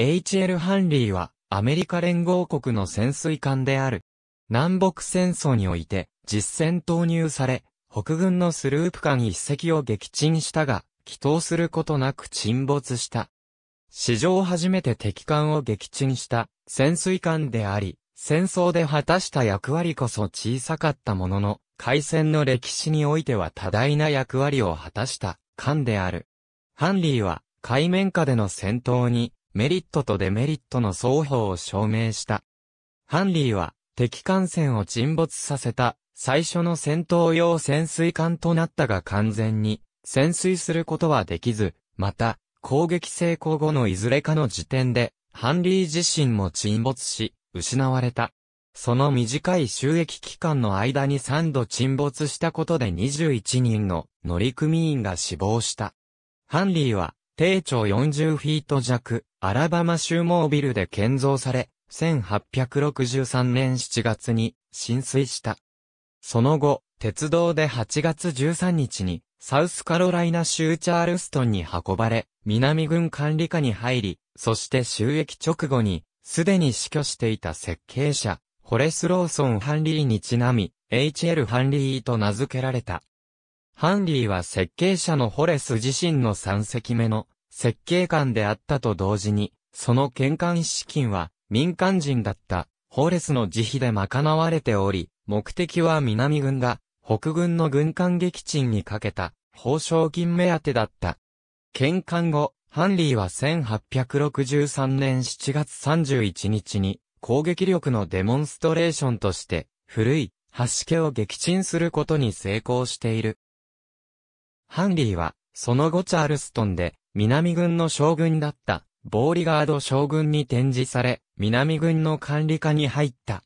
H.L. ハンリーは、アメリカ連合国の潜水艦である。南北戦争において、実戦投入され、北軍のスループ艦一隻を撃沈したが、祈祷することなく沈没した。史上初めて敵艦を撃沈した潜水艦であり、戦争で果たした役割こそ小さかったものの、海戦の歴史においては多大な役割を果たした艦である。ハンリーは海面下での戦闘にメリットとデメリットの双方を証明した。ハンリーは、敵艦船を沈没させた、最初の戦闘用潜水艦となったが完全に、潜水することはできず、また、攻撃成功後のいずれかの時点で、ハンリー自身も沈没し、失われた。その短い収益期間の間に3度沈没したことで21人の乗組員が死亡した。ハンリーは低長40フィート弱、アラバマ州モービルで建造され、1863年7月に浸水した。その後、鉄道で8月13日に、サウスカロライナ州チャールストンに運ばれ、南軍管理下に入り、そして収益直後に、すでに死去していた設計者、ホレス・ローソン・ハンリーにちなみ、HL ハンリーと名付けられた。ハンリーは設計者のホレス自身の3隻目の設計官であったと同時に、その建艦資金は民間人だったホレスの自費で賄われており、目的は南軍が北軍の軍艦撃沈にかけた報奨金目当てだった。建艦後、ハンリーは1863年7月31日に攻撃力のデモンストレーションとして古い橋家を撃沈することに成功している。ハンリーは、その後チャールストンで、南軍の将軍だった、ボーリガード将軍に展示され、南軍の管理下に入った。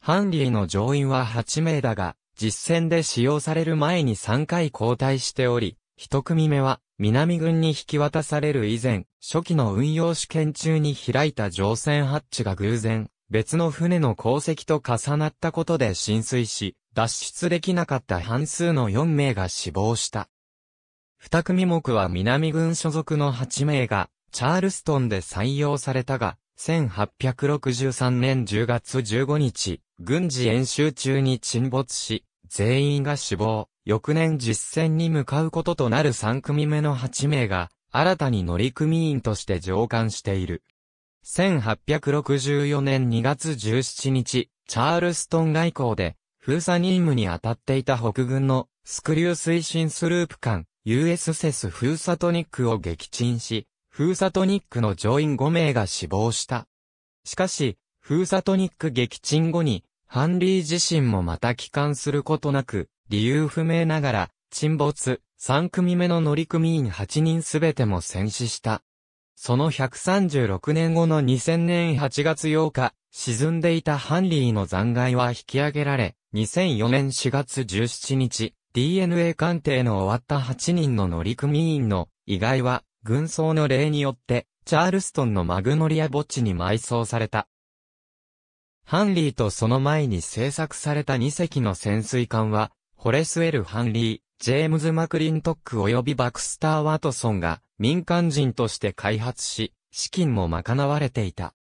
ハンリーの乗員は8名だが、実戦で使用される前に3回交代しており、1組目は、南軍に引き渡される以前、初期の運用試験中に開いた乗船ハッチが偶然、別の船の鉱石と重なったことで浸水し、脱出できなかった半数の4名が死亡した。二組目は南軍所属の8名が、チャールストンで採用されたが、1863年10月15日、軍事演習中に沈没し、全員が死亡、翌年実戦に向かうこととなる3組目の8名が、新たに乗組員として上官している。1864年2月17日、チャールストン外交で、封鎖任務に当たっていた北軍のスクリュー推進スループ艦、US s スフーサトニックを撃沈し、フーサトニックの乗員5名が死亡した。しかし、フーサトニック撃沈後に、ハンリー自身もまた帰還することなく、理由不明ながら、沈没、3組目の乗組員8人すべても戦死した。その136年後の2000年8月8日、沈んでいたハンリーの残骸は引き上げられ、2004年4月17日、DNA 鑑定の終わった8人の乗組員の意外は、軍曹の例によって、チャールストンのマグノリア墓地に埋葬された。ハンリーとその前に制作された2隻の潜水艦は、ホレスウェル・ハンリー、ジェームズ・マクリントック及びバクスター・ワトソンが民間人として開発し、資金も賄われていた。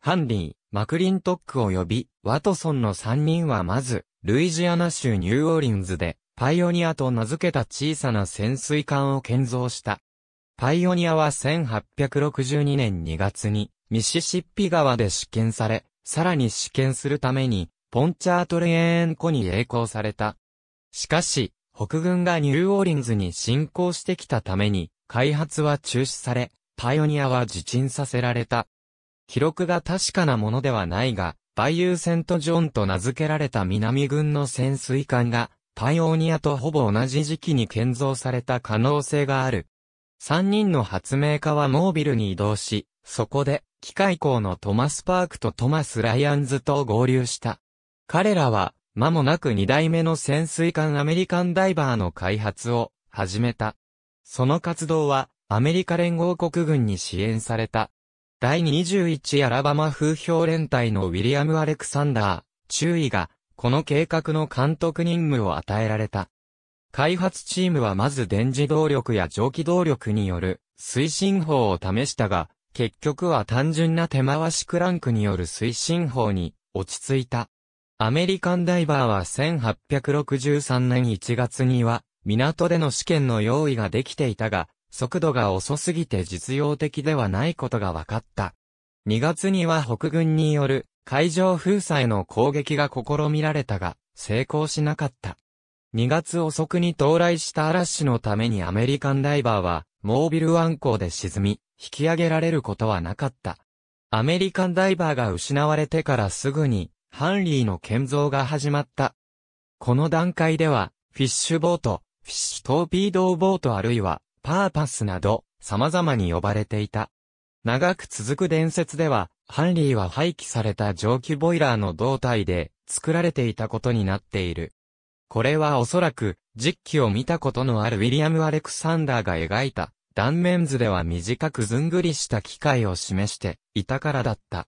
ハンリー、マクリントック及びワトソンの3人はまず、ルイジアナ州ニューオーリンズでパイオニアと名付けた小さな潜水艦を建造した。パイオニアは1862年2月にミシシッピ川で試験され、さらに試験するためにポンチャートレーン湖に栄光された。しかし、北軍がニューオーリンズに侵攻してきたために、開発は中止され、パイオニアは自沈させられた。記録が確かなものではないが、バイユーセント・ジョンと名付けられた南軍の潜水艦が、パイオニアとほぼ同じ時期に建造された可能性がある。3人の発明家はモービルに移動し、そこで、機械工のトマス・パークとトマス・ライアンズと合流した。彼らは、間もなく2代目の潜水艦アメリカンダイバーの開発を始めた。その活動は、アメリカ連合国軍に支援された。第21アラバマ風評連隊のウィリアム・アレクサンダー、注意がこの計画の監督任務を与えられた。開発チームはまず電磁動力や蒸気動力による推進法を試したが、結局は単純な手回しクランクによる推進法に落ち着いた。アメリカンダイバーは1863年1月には港での試験の用意ができていたが、速度が遅すぎて実用的ではないことが分かった。2月には北軍による海上封鎖への攻撃が試みられたが、成功しなかった。2月遅くに到来した嵐のためにアメリカンダイバーは、モービル湾港で沈み、引き上げられることはなかった。アメリカンダイバーが失われてからすぐに、ハンリーの建造が始まった。この段階では、フィッシュボート、フィッシュトーピードーボートあるいは、パーパスなど、様々に呼ばれていた。長く続く伝説では、ハンリーは廃棄された蒸気ボイラーの胴体で作られていたことになっている。これはおそらく実機を見たことのあるウィリアム・アレクサンダーが描いた断面図では短くずんぐりした機械を示していたからだった。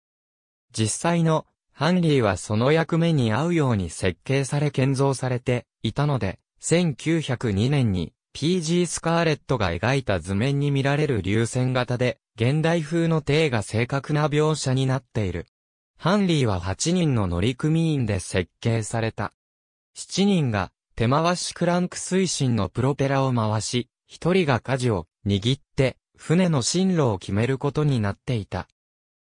実際のハンリーはその役目に合うように設計され建造されていたので、1902年に PG スカーレットが描いた図面に見られる流線型で現代風の体が正確な描写になっている。ハンリーは8人の乗組員で設計された。7人が手回しクランク推進のプロペラを回し、1人が舵を握って船の進路を決めることになっていた。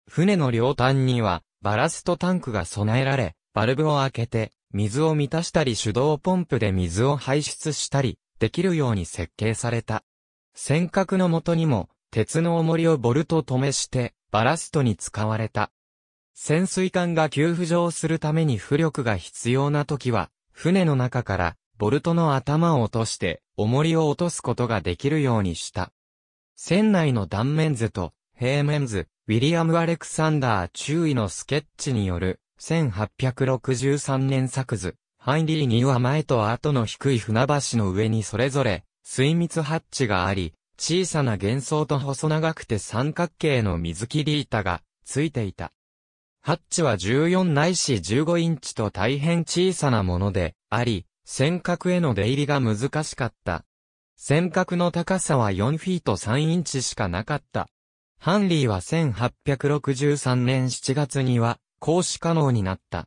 船の両端にはバラストタンクが備えられ、バルブを開けて水を満たしたり手動ポンプで水を排出したりできるように設計された。尖閣のもとにも鉄の重りをボルト止めして、バラストに使われた。潜水艦が急浮上するために浮力が必要な時は、船の中からボルトの頭を落として、重りを落とすことができるようにした。船内の断面図と平面図、ウィリアム・アレクサンダー注意のスケッチによる、1863年作図、ハインリー2は前と後の低い船橋の上にそれぞれ、水密ハッチがあり、小さな幻想と細長くて三角形の水切り板がついていた。ハッチは14ないし15インチと大変小さなものであり、尖閣への出入りが難しかった。尖閣の高さは4フィート3インチしかなかった。ハンリーは1863年7月には行使可能になった。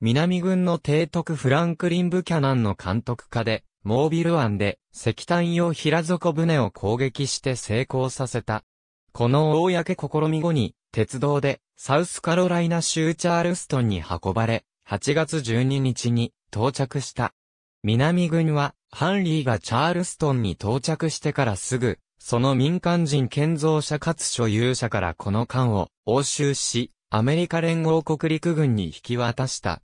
南軍の提督フランクリン・ブキャナンの監督下でモービル湾で石炭用平底船を攻撃して成功させた。この公試み後に、鉄道でサウスカロライナ州チャールストンに運ばれ、8月12日に到着した。南軍は、ハンリーがチャールストンに到着してからすぐ、その民間人建造者かつ所有者からこの艦を押収し、アメリカ連合国陸軍に引き渡した。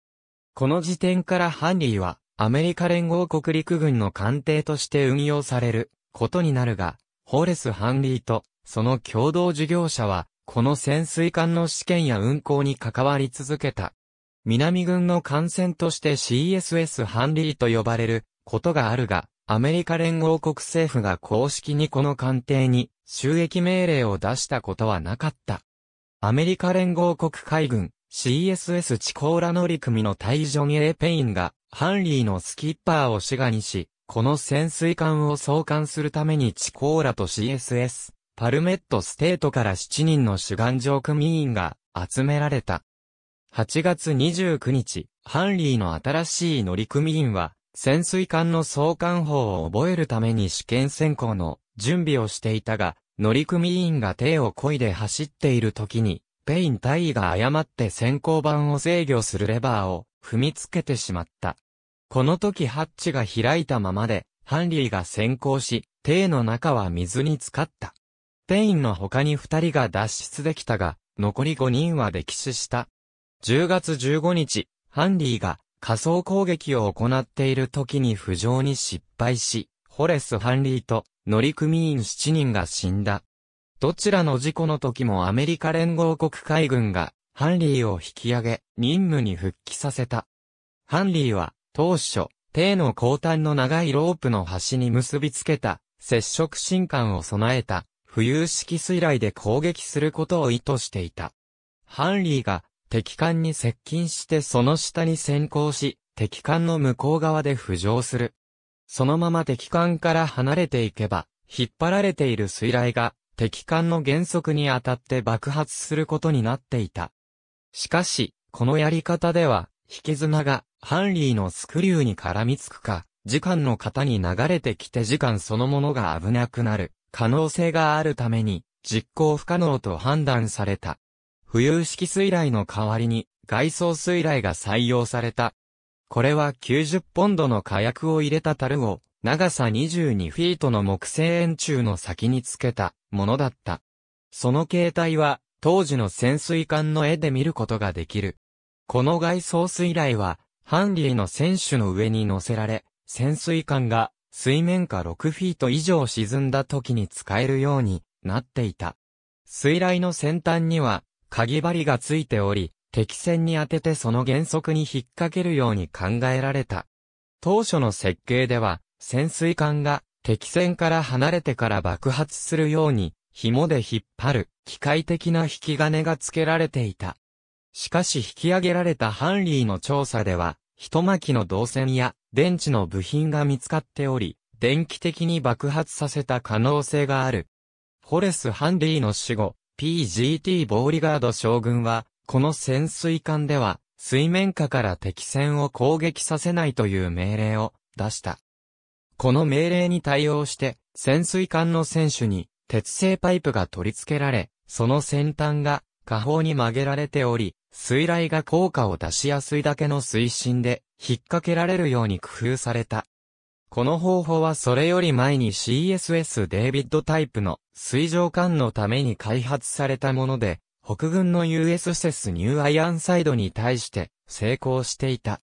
この時点からハンリーは、アメリカ連合国陸軍の艦艇として運用されることになるが、ホーレス・ハンリーとその共同事業者は、この潜水艦の試験や運航に関わり続けた。南軍の艦船として CSS ハンリーと呼ばれることがあるが、アメリカ連合国政府が公式にこの艦艇に収益命令を出したことはなかった。アメリカ連合国海軍 CSS チコーラ乗組のタイジョン・エーペインがハンリーのスキッパーを志願にし、この潜水艦を送還するためにチコーラと CSS、パルメットステートから7人の主眼上組員が集められた。8月29日、ハンリーの新しい乗組員は、潜水艦の送還法を覚えるために試験選考の準備をしていたが、乗組員が手を漕いで走っている時に、ペイン大尉が誤って先行板を制御するレバーを踏みつけてしまった。この時ハッチが開いたままで、ハンリーが先行し、艇の中は水に浸かった。ペインの他に二人が脱出できたが、残り五人は溺死した。10月15日、ハンリーが仮想攻撃を行っている時に浮上に失敗し、ホレス・ハンリーと乗組員7人が死んだ。どちらの事故の時もアメリカ連合国海軍がハンリーを引き上げ、任務に復帰させた。ハンリーは、当初、帝の後端の長いロープの端に結びつけた、接触新艦を備えた、浮遊式水雷で攻撃することを意図していた。ハンリーが、敵艦に接近してその下に先行し、敵艦の向こう側で浮上する。そのまま敵艦から離れていけば、引っ張られている水雷が、敵艦の原則に当たって爆発することになっていた。しかし、このやり方では、引き綱が、ハンリーのスクリューに絡みつくか、時間の型に流れてきて時間そのものが危なくなる、可能性があるために、実行不可能と判断された。浮遊式水雷の代わりに、外装水雷が採用された。これは90ポンドの火薬を入れた樽を、長さ22フィートの木製円柱の先につけたものだった。その形態は当時の潜水艦の絵で見ることができる。この外装水雷は、ハンリーの船首の上に乗せられ、潜水艦が水面下6フィート以上沈んだ時に使えるようになっていた。水雷の先端には、鍵針がついており、敵船に当ててその原則に引っ掛けるように考えられた。当初の設計では、潜水艦が敵船から離れてから爆発するように紐で引っ張る、機械的な引き金が付けられていた。しかし引き上げられたハンリーの調査では、一巻きの導線や電池の部品が見つかっており、電気的に爆発させた可能性がある。フォレス・ハンリーの死後、PGT ボーリガード将軍は、この潜水艦では、水面下から敵船を攻撃させないという命令を出した。この命令に対応して、潜水艦の選手に鉄製パイプが取り付けられ、その先端が下方に曲げられており、水雷が効果を出しやすいだけの水深で引っ掛けられるように工夫された。この方法はそれより前に CSS デイビッドタイプの水上艦のために開発されたもので、北軍の US セスニューアイアンサイドに対して成功していた。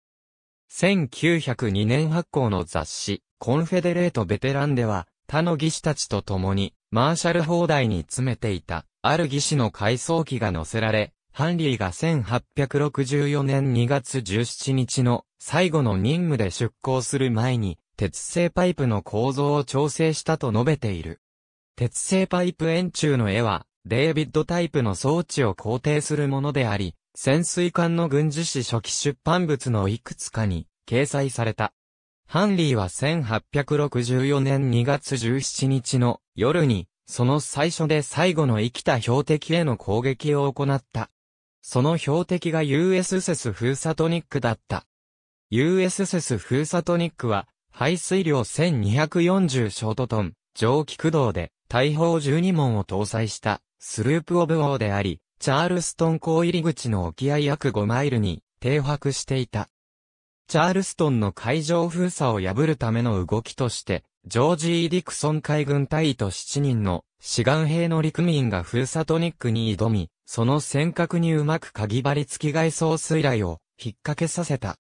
1902年発行の雑誌コンフェデレートベテランでは他の技師たちと共にマーシャル砲台に詰めていた、ある義士の回想機が載せられ、ハンリーが1864年2月17日の最後の任務で出航する前に、鉄製パイプの構造を調整したと述べている。鉄製パイプ円柱の絵は、デイビッドタイプの装置を肯定するものであり、潜水艦の軍事史初期出版物のいくつかに掲載された。ハンリーは1864年2月17日の夜に、その最初で最後の生きた標的への攻撃を行った。その標的が USS フーサトニックだった。USS フーサトニックは、排水量1240ショートトン、蒸気駆動で、大砲12門を搭載した、スループオブ王であり、チャールストン港入り口の沖合約5マイルに、停泊していた。チャールストンの海上封鎖を破るための動きとして、ジョージー・ディクソン海軍隊員と7人の志願兵の陸民がフーサトニックに挑み、その尖閣にうまくかぎ針付き外装水雷を引っ掛けさせた。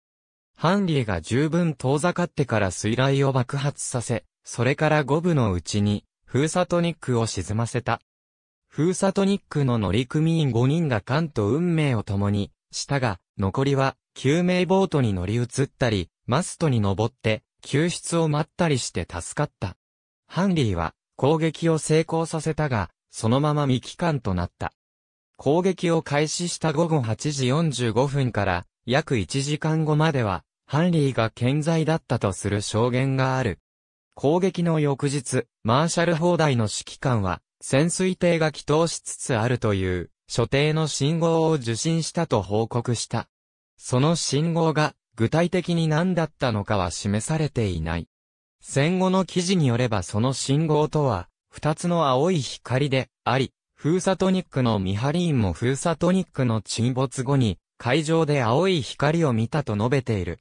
ハンリーが十分遠ざかってから水雷を爆発させ、それから五部のうちに、フーサトニックを沈ませた。フーサトニックの乗組員5人が艦と運命を共に、したが、残りは、救命ボートに乗り移ったり、マストに登って、救出を待ったりして助かった。ハンリーは攻撃を成功させたが、そのまま未帰還となった。攻撃を開始した午後8時45分から約1時間後までは、ハンリーが健在だったとする証言がある。攻撃の翌日、マーシャル砲台の指揮官は、潜水艇が祈祷しつつあるという、所定の信号を受信したと報告した。その信号が、具体的に何だったのかは示されていない。戦後の記事によればその信号とは、二つの青い光であり、フーサトニックのミハリ員ンもフーサトニックの沈没後に、海上で青い光を見たと述べている。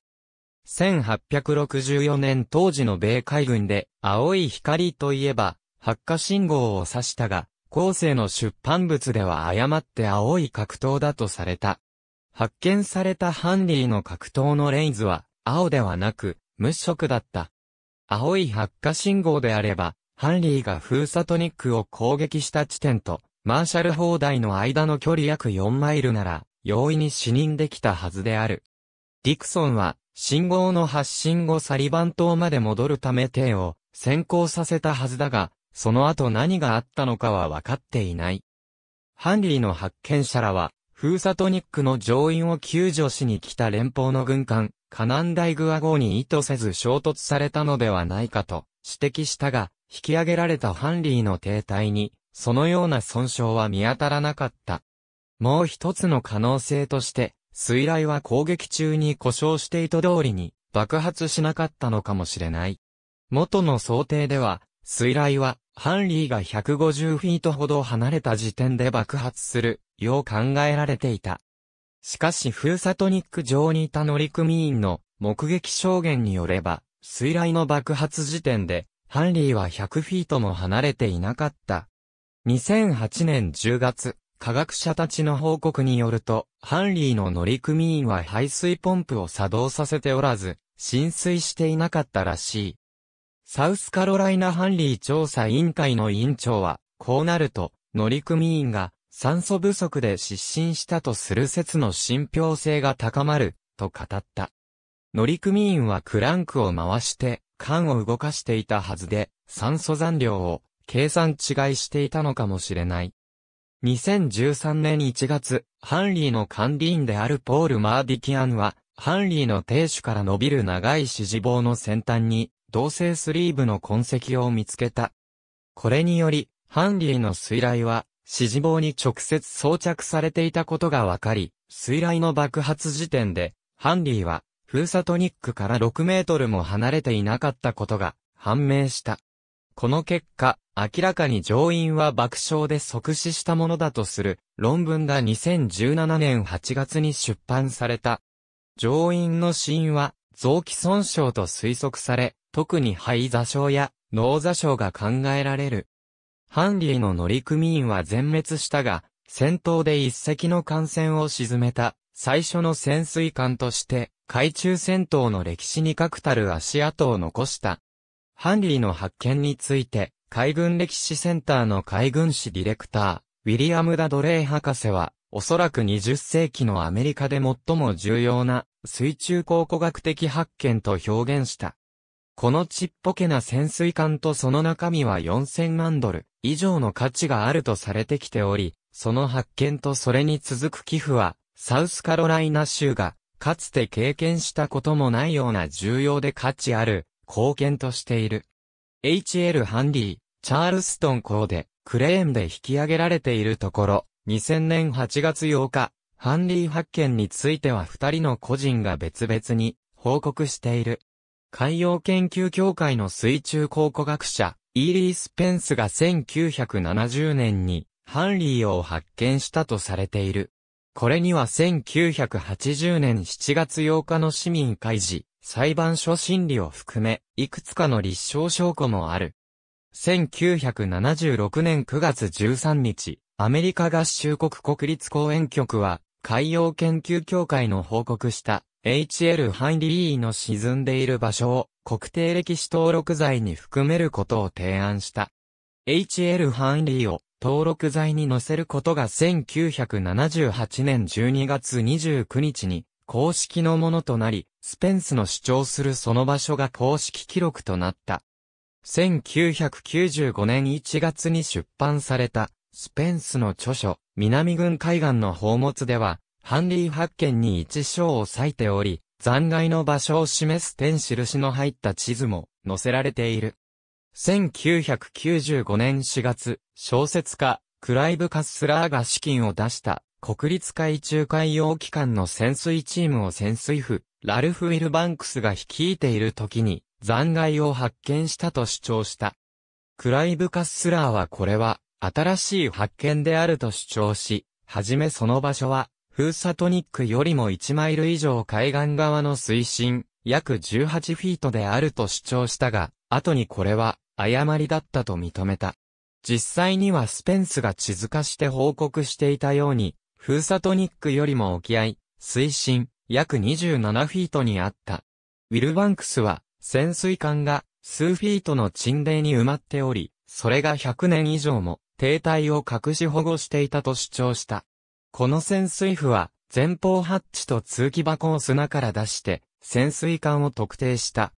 1864年当時の米海軍で、青い光といえば、発火信号を指したが、後世の出版物では誤って青い格闘だとされた。発見されたハンリーの格闘のレイズは、青ではなく、無色だった。青い発火信号であれば、ハンリーが封鎖トニックを攻撃した地点と、マーシャル砲台の間の距離約4マイルなら、容易に死認できたはずである。ディクソンは、信号の発信後サリバン島まで戻るため艇を先行させたはずだが、その後何があったのかは分かっていない。ハンリーの発見者らは、フーサトニックの乗員を救助しに来た連邦の軍艦、カナンダイグア号に意図せず衝突されたのではないかと指摘したが、引き上げられたハンリーの停滞に、そのような損傷は見当たらなかった。もう一つの可能性として、水雷は攻撃中に故障して意図通りに爆発しなかったのかもしれない。元の想定では、水雷は、ハンリーが150フィートほど離れた時点で爆発するよう考えられていた。しかしフーサトニック上にいた乗組員の目撃証言によれば、水雷の爆発時点で、ハンリーは100フィートも離れていなかった。2008年10月、科学者たちの報告によると、ハンリーの乗組員は排水ポンプを作動させておらず、浸水していなかったらしい。サウスカロライナハンリー調査委員会の委員長は、こうなると、乗組員が酸素不足で失神したとする説の信憑性が高まる、と語った。乗組員はクランクを回して、缶を動かしていたはずで、酸素残量を計算違いしていたのかもしれない。2013年1月、ハンリーの管理員であるポール・マーディキアンは、ハンリーの亭主から伸びる長い指示棒の先端に、同性スリーブの痕跡を見つけた。これにより、ハンリーの水雷は、指示棒に直接装着されていたことがわかり、水雷の爆発時点で、ハンリーは、封鎖トニックから6メートルも離れていなかったことが判明した。この結果、明らかに上院は爆笑で即死したものだとする論文が2017年8月に出版された。上院の死因は臓器損傷と推測され、特に肺座症や脳座症が考えられる。ハンリーの乗組員は全滅したが、戦闘で一隻の艦船を沈めた、最初の潜水艦として、海中戦闘の歴史に確たる足跡を残した。ハンリーの発見について、海軍歴史センターの海軍史ディレクター、ウィリアム・ダ・ドレイ博士は、おそらく20世紀のアメリカで最も重要な水中考古学的発見と表現した。このちっぽけな潜水艦とその中身は4000万ドル、以上の価値があるとされてきており、その発見とそれに続く寄付は、サウスカロライナ州が、かつて経験したこともないような重要で価値ある、貢献としている。H.L. ハンリー、チャールストン校で、クレーンで引き上げられているところ、2000年8月8日、ハンリー発見については2人の個人が別々に報告している。海洋研究協会の水中考古学者、イーリー・スペンスが1970年にハンリーを発見したとされている。これには1980年7月8日の市民開示、裁判所審理を含め、いくつかの立証証拠もある。1976年9月13日、アメリカ合衆国国立公園局は、海洋研究協会の報告した、HL ハンリーの沈んでいる場所を、国定歴史登録罪に含めることを提案した。HL ハンリーを登録罪に載せることが1978年12月29日に公式のものとなり、スペンスの主張するその場所が公式記録となった。1995年1月に出版された、スペンスの著書、南軍海岸の宝物では、ハンリー発見に一章を割いており、残骸の場所を示す点印の入った地図も載せられている。1995年4月、小説家、クライブ・カッスラーが資金を出した国立海中海洋機関の潜水チームを潜水夫、ラルフ・ウィルバンクスが率いている時に残骸を発見したと主張した。クライブ・カッスラーはこれは新しい発見であると主張し、はじめその場所はフーサトニックよりも1マイル以上海岸側の水深、約18フィートであると主張したが、後にこれは誤りだったと認めた。実際にはスペンスが地図化して報告していたように、フーサトニックよりも沖合、水深、約27フィートにあった。ウィルバンクスは、潜水艦が数フィートの沈殿に埋まっており、それが100年以上も停滞を隠し保護していたと主張した。この潜水夫は、前方ハッチと通気箱を砂から出して、潜水艦を特定した。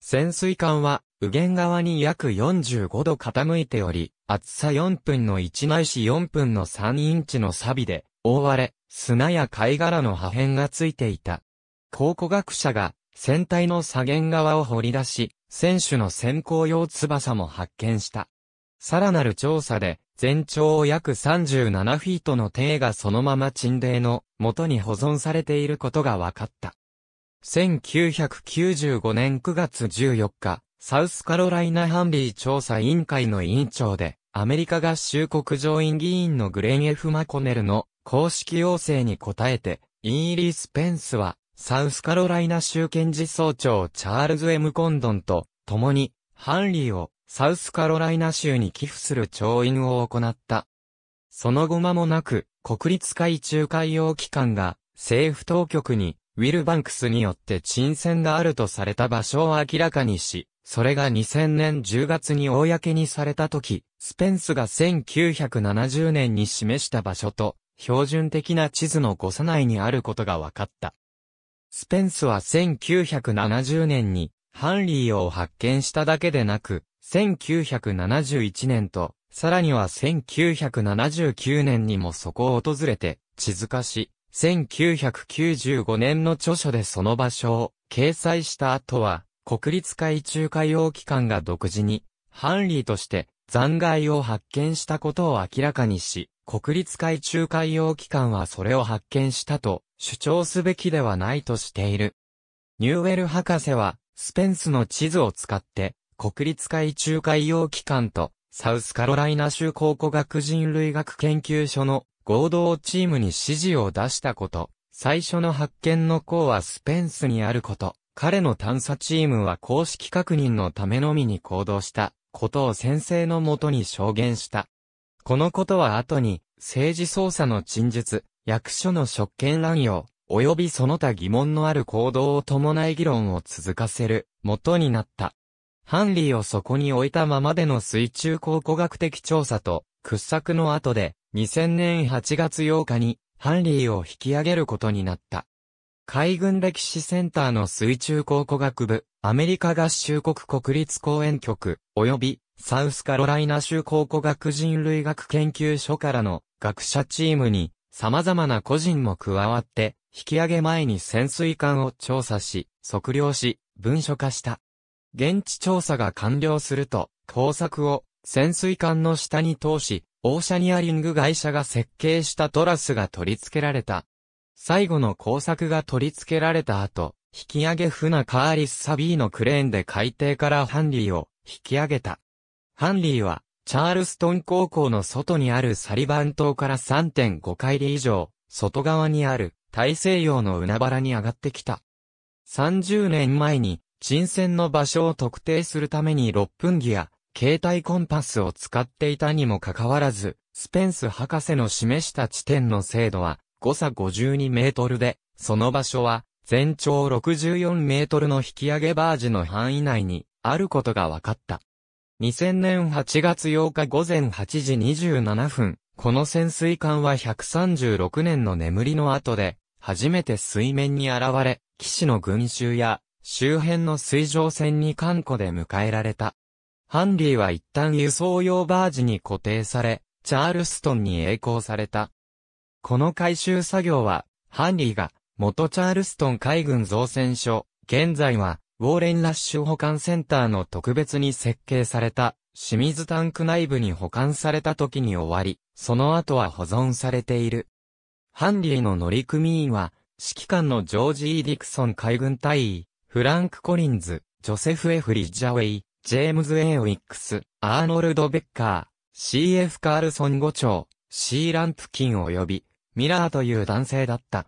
潜水艦は、右舷側に約45度傾いており、厚さ4分の1ないし4分の3インチの錆で、覆われ、砂や貝殻の破片がついていた。考古学者が、船体の左舷側を掘り出し、船首の先行用翼も発見した。さらなる調査で、全長約37フィートの艇がそのまま沈霊の元に保存されていることが分かった。1995年9月14日、サウスカロライナハンリー調査委員会の委員長で、アメリカ合衆国上院議員のグレン・ F・ マコネルの公式要請に応えて、イーリー・スペンスは、サウスカロライナ州検事総長チャールズ・エムコンドンと、共に、ハンリーをサウスカロライナ州に寄付する調印を行った。その後間もなく、国立海中海洋機関が政府当局にウィルバンクスによって沈船があるとされた場所を明らかにし、それが2000年10月に公にされた時、スペンスが1970年に示した場所と、標準的な地図の誤差内にあることが分かった。スペンスは1970年に、ハンリーを発見しただけでなく、1971年と、さらには1979年にもそこを訪れて、地図化し、1995年の著書でその場所を掲載した後は、国立海中海洋機関が独自に、ハンリーとして残骸を発見したことを明らかにし、国立海中海洋機関はそれを発見したと主張すべきではないとしている。ニューウェル博士は、スペンスの地図を使って、国立海中海洋機関と、サウスカロライナ州考古学人類学研究所の合同チームに指示を出したこと。最初の発見の項はスペンスにあること。彼の探査チームは公式確認のためのみに行動したことを先生のもとに証言した。このことは後に政治捜査の陳述、役所の職権乱用、及びその他疑問のある行動を伴い議論を続かせる、元になった。ハンリーをそこに置いたままでの水中考古学的調査と、掘削の後で、2000年8月8日に、ハンリーを引き上げることになった。海軍歴史センターの水中考古学部、アメリカ合衆国国立公園局、及び、サウスカロライナ州考古学人類学研究所からの学者チームに、様々な個人も加わって、引き上げ前に潜水艦を調査し、測量し、文書化した。現地調査が完了すると、工作を潜水艦の下に通し、オーシャニアリング会社が設計したトラスが取り付けられた。最後の工作が取り付けられた後、引き上げ船カーリス・サビーのクレーンで海底からハンリーを引き上げた。ハンリーは、チャールストン高校の外にあるサリバン島から3.5海里以上、外側にある大西洋の海原に上がってきた。30年前に沈船の場所を特定するために6分儀や携帯コンパスを使っていたにもかかわらず、スペンス博士の示した地点の精度は誤差52メートルで、その場所は全長64メートルの引き上げバージの範囲内にあることが分かった。2000年8月8日午前8時27分、この潜水艦は136年の眠りの後で、初めて水面に現れ、騎士の群衆や周辺の水上船に艦庫で迎えられた。ハンリーは一旦輸送用バージに固定され、チャールストンに栄光された。この回収作業は、ハンリーが、元チャールストン海軍造船所、現在は、ウォーレンラッシュ保管センターの特別に設計された、清水タンク内部に保管された時に終わり、その後は保存されている。ハンリーの乗組員は、指揮官のジョージ・イディクソン海軍隊員。フランク・コリンズ、ジョセフ・エフ・リッジャウェイ、ジェームズ・エーウィックス、アーノルド・ベッカー、CF・ カールソン5長、シー・ランプキン及び、ミラーという男性だった。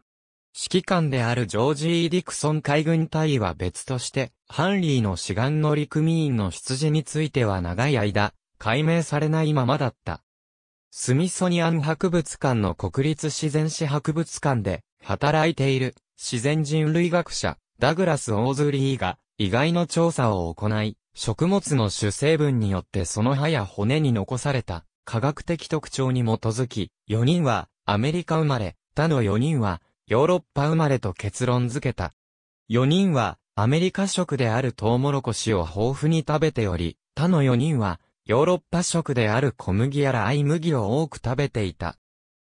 指揮官であるジョージー・ディクソン海軍隊は別として、ハンリーの志願の陸員の出自については長い間、解明されないままだった。スミソニアン博物館の国立自然史博物館で働いている自然人類学者ダグラス・オーズリーが、意外の調査を行い、食物の主成分によってその歯や骨に残された科学的特徴に基づき、4人はアメリカ生まれ、他の4人はヨーロッパ生まれと結論付けた。4人はアメリカ食であるトウモロコシを豊富に食べており、他の4人はヨーロッパ食である小麦やらイ麦を多く食べていた。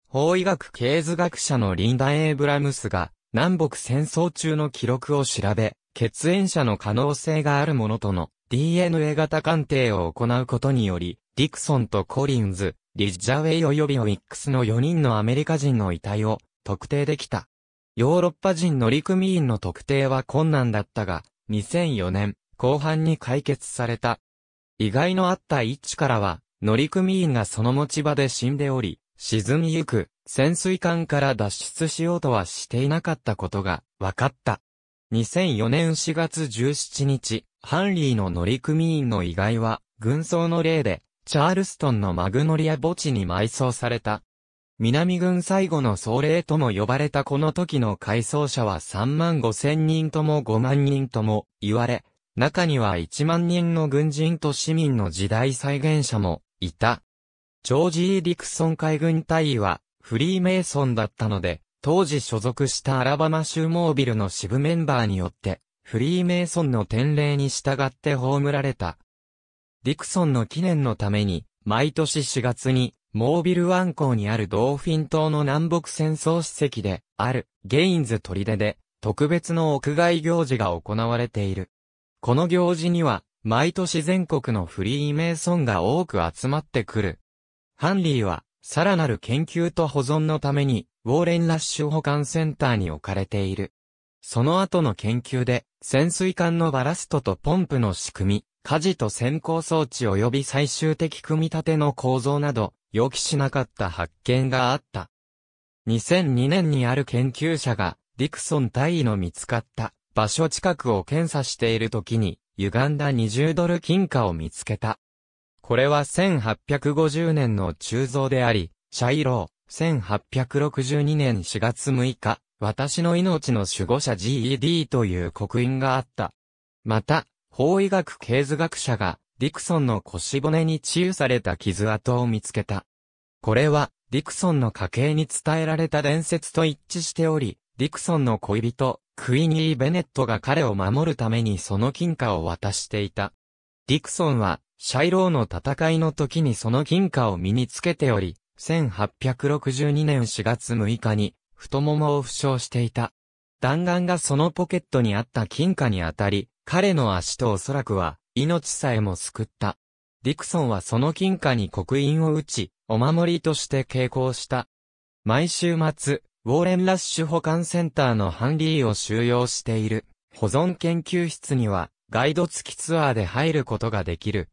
法医学経図学者のリンダ・エイブラムスが、南北戦争中の記録を調べ、血縁者の可能性があるものとの DNA 型鑑定を行うことにより、ディクソンとコリンズ、リッジャウェイ及びウィックスの4人のアメリカ人の遺体を特定できた。ヨーロッパ人乗組員の特定は困難だったが、2004年後半に解決された。意外のあった位置からは、乗組員がその持ち場で死んでおり、沈みゆく潜水艦から脱出しようとはしていなかったことが分かった。2004年4月17日、ハンリーの乗組員の遺骸は、軍装の例で、チャールストンのマグノリア墓地に埋葬された。南軍最後の総霊とも呼ばれたこの時の回葬者は3万5千人とも5万人とも言われ、中には1万人の軍人と市民の時代再現者もいた。ジョージ・ー・ディクソン海軍隊はフリーメイソンだったので、当時所属したアラバマ州モービルの支部メンバーによって、フリーメイソンの典礼に従って葬られた。ディクソンの記念のために、毎年4月に、モービル湾港にあるドーフィン島の南北戦争史跡で、ある、ゲインズ砦で、特別の屋外行事が行われている。この行事には、毎年全国のフリーメイソンが多く集まってくる。ハンリーは、さらなる研究と保存のために、ウォーレン・ラッシュ保管センターに置かれている。その後の研究で、潜水艦のバラストとポンプの仕組み、火事と先行装置及び最終的組み立ての構造など、予期しなかった発見があった。2002年にある研究者が、ディクソン大尉の見つかった場所近くを検査している時に、歪んだ20ドル金貨を見つけた。これは1850年の鋳造であり、シャイロー、1862年4月6日、私の命の守護者 GED という刻印があった。また、法医学経図学者が、ディクソンの腰骨に治癒された傷跡を見つけた。これは、ディクソンの家系に伝えられた伝説と一致しており、ディクソンの恋人、クイニー・ベネットが彼を守るためにその金貨を渡していた。ディクソンは、シャイローの戦いの時にその金貨を身につけており、1862年4月6日に、太ももを負傷していた。弾丸がそのポケットにあった金貨に当たり、彼の足とおそらくは、命さえも救った。ディクソンはその金貨に刻印を打ち、お守りとして傾向した。毎週末、ウォーレン・ラッシュ保管センターのハンリーを収容している保存研究室にはガイド付きツアーで入ることができる。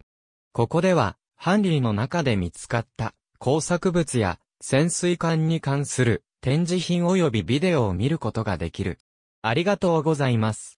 ここでは、ハンリーの中で見つかった工作物や潜水艦に関する展示品及びビデオを見ることができる。ありがとうございます。